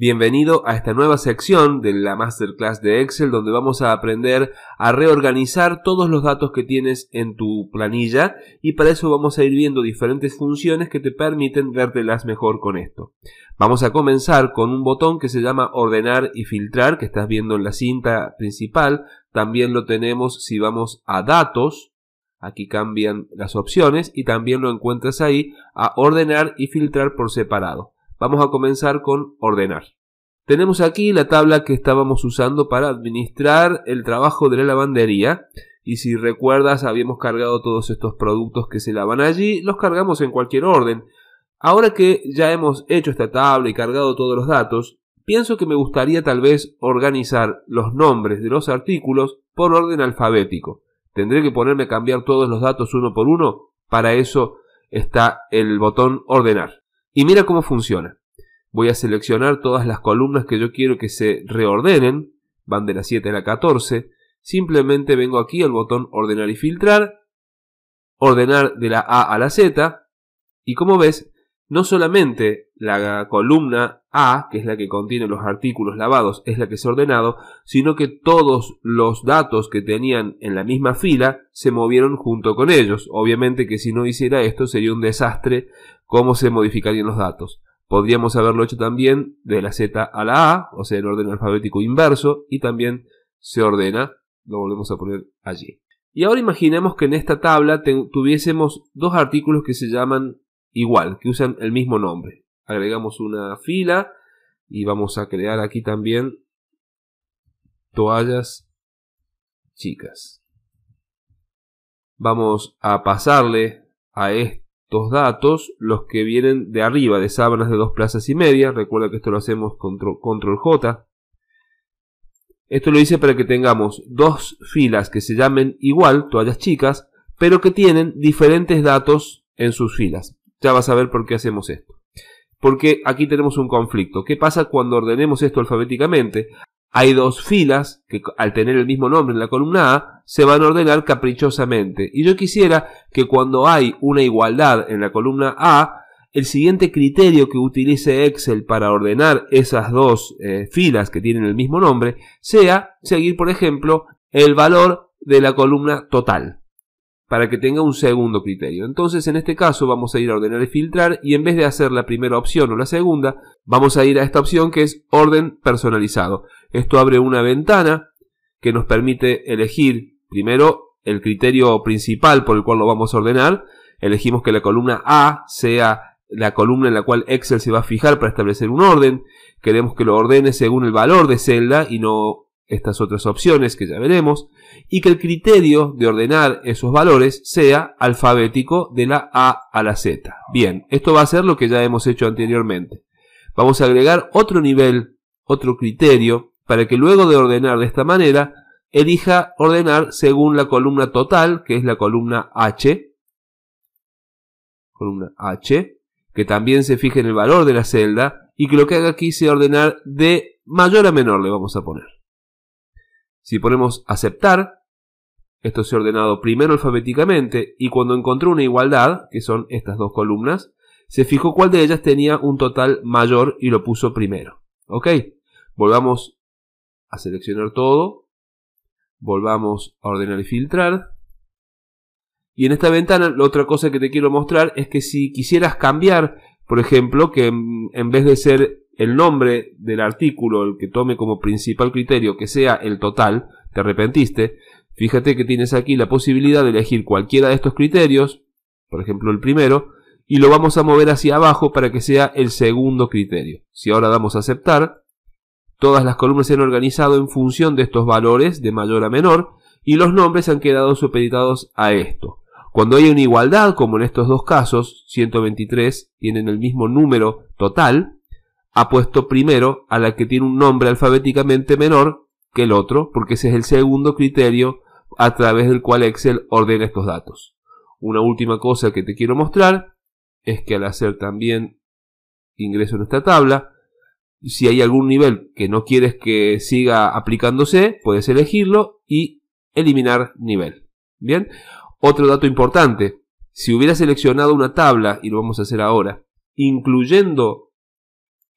Bienvenido a esta nueva sección de la masterclass de Excel donde vamos a aprender a reorganizar todos los datos que tienes en tu planilla y para eso vamos a ir viendo diferentes funciones que te permiten vértelas mejor con esto. Vamos a comenzar con un botón que se llama ordenar y filtrar que estás viendo en la cinta principal. También lo tenemos si vamos a datos, Aquí cambian las opciones y también lo encuentras ahí a ordenar y filtrar por separado. Vamos a comenzar con ordenar. Tenemos aquí la tabla que estábamos usando para administrar el trabajo de la lavandería. Y si recuerdas, habíamos cargado todos estos productos que se lavan allí, los cargamos en cualquier orden. Ahora que ya hemos hecho esta tabla y cargado todos los datos, pienso que me gustaría tal vez organizar los nombres de los artículos por orden alfabético. Tendré que ponerme a cambiar todos los datos uno por uno. Para eso está el botón ordenar. Y mira cómo funciona. Voy a seleccionar todas las columnas que yo quiero que se reordenen, van de la 7 a la 14. Simplemente vengo aquí al botón ordenar y filtrar, ordenar de la A a la Z, y como ves, no solamente la columna A, que es la que contiene los artículos lavados, es la que se ha ordenado, sino que todos los datos que tenían en la misma fila se movieron junto con ellos. Obviamente que si no hiciera esto sería un desastre cómo se modificarían los datos. Podríamos haberlo hecho también de la Z a la A, o sea, en orden alfabético inverso, y también se ordena, lo volvemos a poner allí. Y ahora imaginemos que en esta tabla tuviésemos dos artículos que se llaman igual, que usan el mismo nombre agregamos una fila y vamos a crear aquí también toallas chicas. Vamos a pasarle a estos datos los que vienen de arriba, de sábanas de dos plazas y media. Recuerda que esto lo hacemos control, control J. Esto lo hice para que tengamos dos filas que se llamen igual, toallas chicas, pero que tienen diferentes datos en sus filas. Ya vas a ver por qué hacemos esto. Porque aquí tenemos un conflicto. ¿Qué pasa cuando ordenemos esto alfabéticamente? Hay dos filas que al tener el mismo nombre en la columna A se van a ordenar caprichosamente. Y yo quisiera que cuando hay una igualdad en la columna A, el siguiente criterio que utilice Excel para ordenar esas dos eh, filas que tienen el mismo nombre sea seguir, por ejemplo, el valor de la columna total para que tenga un segundo criterio. Entonces, en este caso, vamos a ir a ordenar y filtrar y en vez de hacer la primera opción o la segunda, vamos a ir a esta opción que es orden personalizado. Esto abre una ventana que nos permite elegir primero el criterio principal por el cual lo vamos a ordenar. Elegimos que la columna A sea la columna en la cual Excel se va a fijar para establecer un orden. Queremos que lo ordene según el valor de celda y no estas otras opciones que ya veremos, y que el criterio de ordenar esos valores sea alfabético de la A a la Z. Bien, esto va a ser lo que ya hemos hecho anteriormente. Vamos a agregar otro nivel, otro criterio, para que luego de ordenar de esta manera, elija ordenar según la columna total, que es la columna H, columna H, que también se fije en el valor de la celda, y que lo que haga aquí sea ordenar de mayor a menor, le vamos a poner. Si ponemos aceptar, esto se ha ordenado primero alfabéticamente y cuando encontró una igualdad, que son estas dos columnas, se fijó cuál de ellas tenía un total mayor y lo puso primero. ¿Ok? Volvamos a seleccionar todo. Volvamos a ordenar y filtrar. Y en esta ventana, la otra cosa que te quiero mostrar es que si quisieras cambiar, por ejemplo, que en vez de ser el nombre del artículo, el que tome como principal criterio, que sea el total, te arrepentiste, fíjate que tienes aquí la posibilidad de elegir cualquiera de estos criterios, por ejemplo el primero, y lo vamos a mover hacia abajo para que sea el segundo criterio. Si ahora damos a aceptar, todas las columnas se han organizado en función de estos valores de mayor a menor y los nombres han quedado supeditados a esto. Cuando hay una igualdad, como en estos dos casos, 123 tienen el mismo número total, ha puesto primero a la que tiene un nombre alfabéticamente menor que el otro, porque ese es el segundo criterio a través del cual Excel ordena estos datos. Una última cosa que te quiero mostrar es que al hacer también ingreso en esta tabla, si hay algún nivel que no quieres que siga aplicándose, puedes elegirlo y eliminar nivel. Bien, otro dato importante, si hubiera seleccionado una tabla, y lo vamos a hacer ahora, incluyendo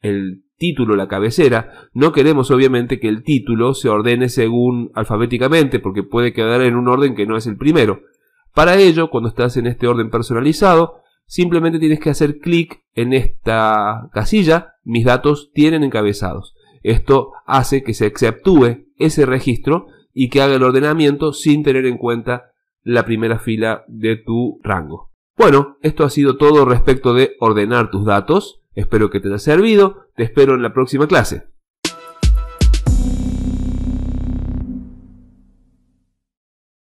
el título, la cabecera. No queremos obviamente que el título se ordene según alfabéticamente, porque puede quedar en un orden que no es el primero. Para ello, cuando estás en este orden personalizado, simplemente tienes que hacer clic en esta casilla, mis datos tienen encabezados. Esto hace que se exceptúe ese registro y que haga el ordenamiento sin tener en cuenta la primera fila de tu rango. Bueno, esto ha sido todo respecto de ordenar tus datos. Espero que te haya servido. Te espero en la próxima clase.